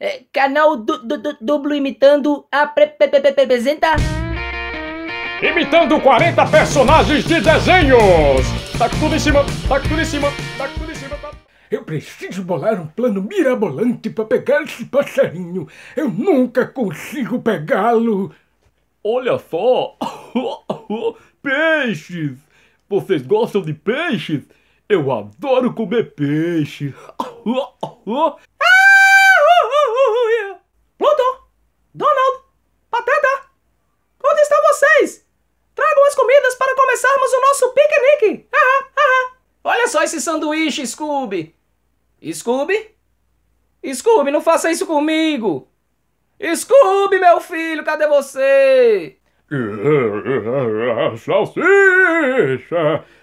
É, canal du, dublo imitando a apresenta. Imitando 40 personagens de desenhos! Tá tudo em cima, tá tudo em cima, tá tudo em cima. Tá... Eu preciso bolar um plano mirabolante para pegar esse passarinho. Eu nunca consigo pegá-lo. Olha só! peixes! Vocês gostam de peixes? Eu adoro comer peixe! só esse sanduíche, Scooby! Scooby? Scooby, não faça isso comigo! Scooby, meu filho, cadê você? Salsicha,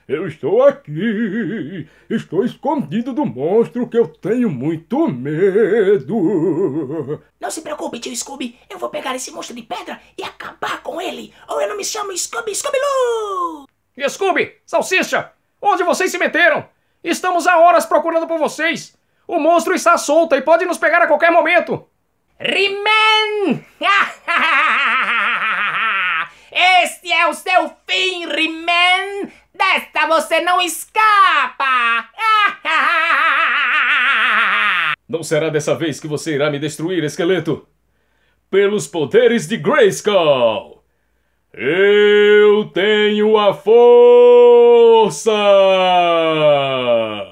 eu estou aqui. Estou escondido do monstro que eu tenho muito medo. Não se preocupe, tio Scooby. Eu vou pegar esse monstro de pedra e acabar com ele. Ou eu não me chamo Scooby Scooby-Loo. Scooby, Salsicha, Onde vocês se meteram? Estamos há horas procurando por vocês! O monstro está solto e pode nos pegar a qualquer momento! Riman! este é o seu fim, Riman! Desta você não escapa! não será dessa vez que você irá me destruir, esqueleto! Pelos poderes de Grayskull! Eu tenho a força!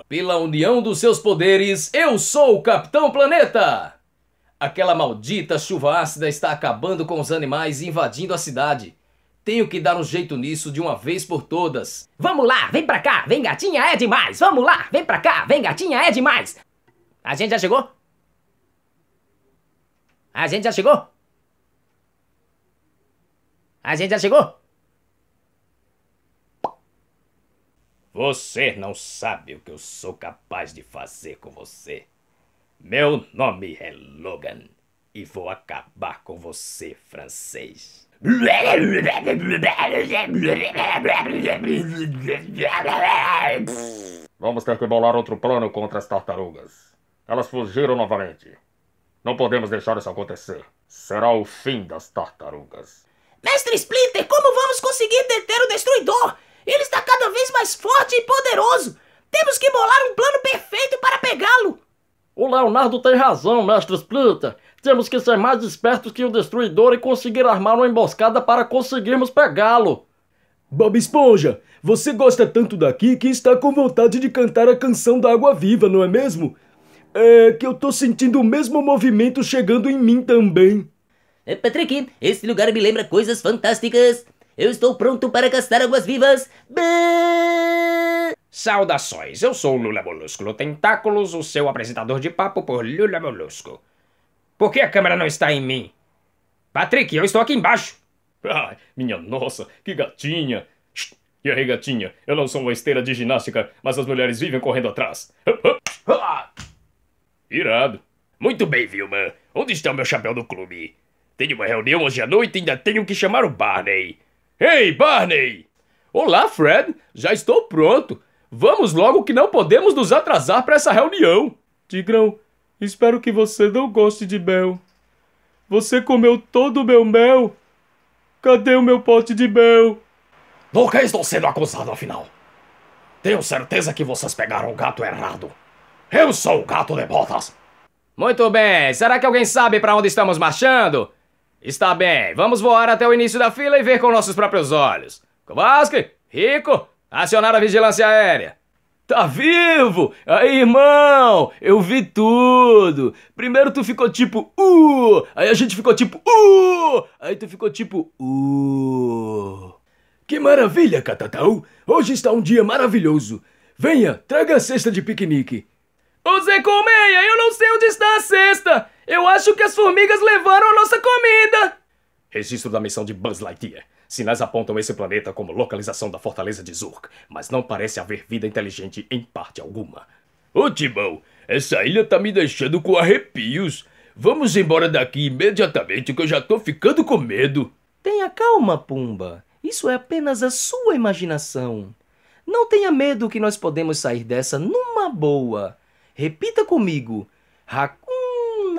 Pela união dos seus poderes, eu sou o Capitão Planeta! Aquela maldita chuva ácida está acabando com os animais e invadindo a cidade. Tenho que dar um jeito nisso de uma vez por todas. Vamos lá, vem pra cá, vem gatinha, é demais! Vamos lá, vem pra cá, vem gatinha, é demais! A gente já chegou? A gente já chegou? A gente já chegou? Você não sabe o que eu sou capaz de fazer com você. Meu nome é Logan e vou acabar com você, francês. Vamos ter que bolar outro plano contra as tartarugas. Elas fugiram novamente. Não podemos deixar isso acontecer. Será o fim das tartarugas. Mestre Splinter, como vamos conseguir deter o Destruidor? Ele está cada vez mais forte e poderoso. Temos que bolar um plano perfeito para pegá-lo. O Leonardo tem razão, Mestre Splinter. Temos que ser mais espertos que o Destruidor e conseguir armar uma emboscada para conseguirmos pegá-lo. Bob Esponja, você gosta tanto daqui que está com vontade de cantar a canção da Água Viva, não é mesmo? É que eu tô sentindo o mesmo movimento chegando em mim também. É, Patrick, esse lugar me lembra coisas fantásticas. Eu estou pronto para gastar águas-vivas. Saudações, eu sou o Lula Molusco Tentáculos, o seu apresentador de papo por Lula Molusco. Por que a câmera não está em mim? Patrick, eu estou aqui embaixo. Ah, minha nossa, que gatinha. E aí, gatinha, eu não sou uma esteira de ginástica, mas as mulheres vivem correndo atrás. Ah! Irado. Muito bem, Vilma. Onde está o meu chapéu do clube? Tenho uma reunião hoje à noite e ainda tenho que chamar o Barney. Ei, Barney! Olá, Fred! Já estou pronto! Vamos logo que não podemos nos atrasar para essa reunião! Tigrão, espero que você não goste de mel. Você comeu todo o meu mel? Cadê o meu pote de mel? Nunca estou sendo acusado, afinal. Tenho certeza que vocês pegaram o gato errado. Eu sou o gato de botas. Muito bem, será que alguém sabe para onde estamos marchando? Está bem, vamos voar até o início da fila e ver com nossos próprios olhos. Kowalski, Rico, acionar a vigilância aérea. Tá vivo? Aí, irmão, eu vi tudo. Primeiro tu ficou tipo, uh, aí a gente ficou tipo, uh, aí tu ficou tipo, uh. Que maravilha, Catatau! Hoje está um dia maravilhoso. Venha, traga a cesta de piquenique. Ô Zé Colmeia, eu não sei onde está a cesta! acho que as formigas levaram a nossa comida! Registro da missão de Buzz Lightyear. Sinais apontam esse planeta como localização da fortaleza de Zurk, mas não parece haver vida inteligente em parte alguma. Ô Timão, essa ilha tá me deixando com arrepios. Vamos embora daqui imediatamente que eu já tô ficando com medo. Tenha calma, Pumba. Isso é apenas a sua imaginação. Não tenha medo que nós podemos sair dessa numa boa. Repita comigo. Hakuna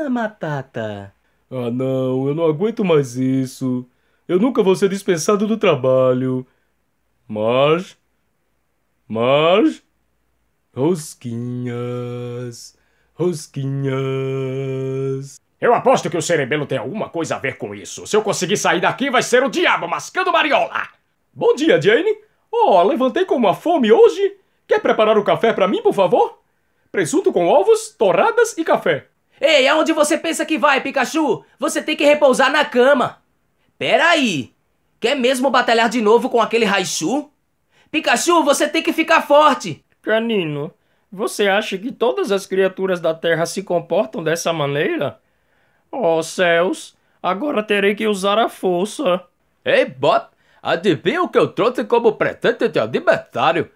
ah, Matata. Ah, não, eu não aguento mais isso. Eu nunca vou ser dispensado do trabalho. Mas. Mas. Rosquinhas. Rosquinhas. Eu aposto que o cerebelo tem alguma coisa a ver com isso. Se eu conseguir sair daqui, vai ser o diabo mascando mariola. Bom dia, Jane. Oh, levantei com uma fome hoje. Quer preparar o café para mim, por favor? Presunto com ovos, torradas e café. Ei, aonde você pensa que vai, Pikachu? Você tem que repousar na cama. Peraí, quer mesmo batalhar de novo com aquele Raichu? Pikachu, você tem que ficar forte. Canino, você acha que todas as criaturas da Terra se comportam dessa maneira? Oh, céus, agora terei que usar a força. Ei, Bob, adivinha o que eu trouxe como pretende de adversário?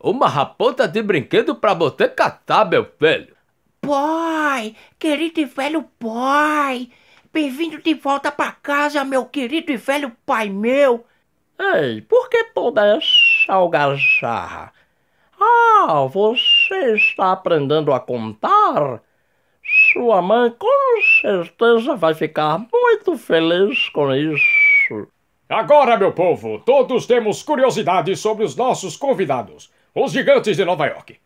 Uma raposa de brinquedo pra você catar, meu velho. Boy, querido e velho boy, bem-vindo de volta pra casa, meu querido e velho pai meu. Ei, por que toda essa algazarra? Ah, você está aprendendo a contar? Sua mãe com certeza vai ficar muito feliz com isso. Agora, meu povo, todos temos curiosidades sobre os nossos convidados, os gigantes de Nova York.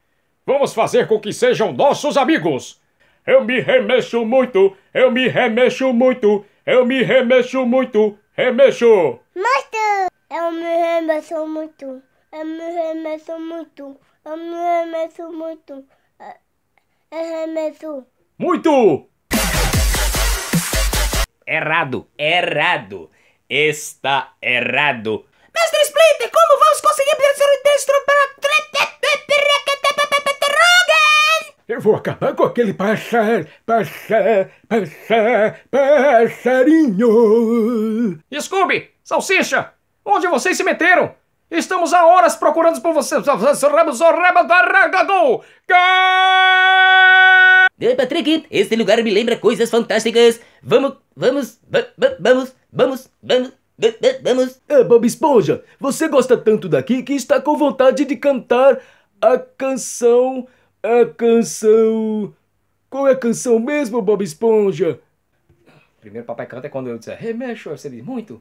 Vamos fazer com que sejam nossos amigos. Eu me remexo muito, eu me remexo muito, eu me remexo muito, remexo. Muito! Eu me remexo muito, eu me remexo muito, eu me remexo muito, eu remexo. Muito! Errado, errado, está errado. Mestre Splinter, como vamos conseguir vou acabar com aquele passar, passar, passar, passarinho. Scooby, salsicha, onde vocês se meteram? Estamos há horas procurando por vocês. Ei, Patrick, este lugar me lembra coisas fantásticas. Vamos, vamos, vamos, vamos, vamos. Vamos. É, Bob Esponja, você gosta tanto daqui que está com vontade de cantar a canção a canção. Qual é a canção mesmo, Bob Esponja? Primeiro papai canta é quando eu disser remexo, você diz muito.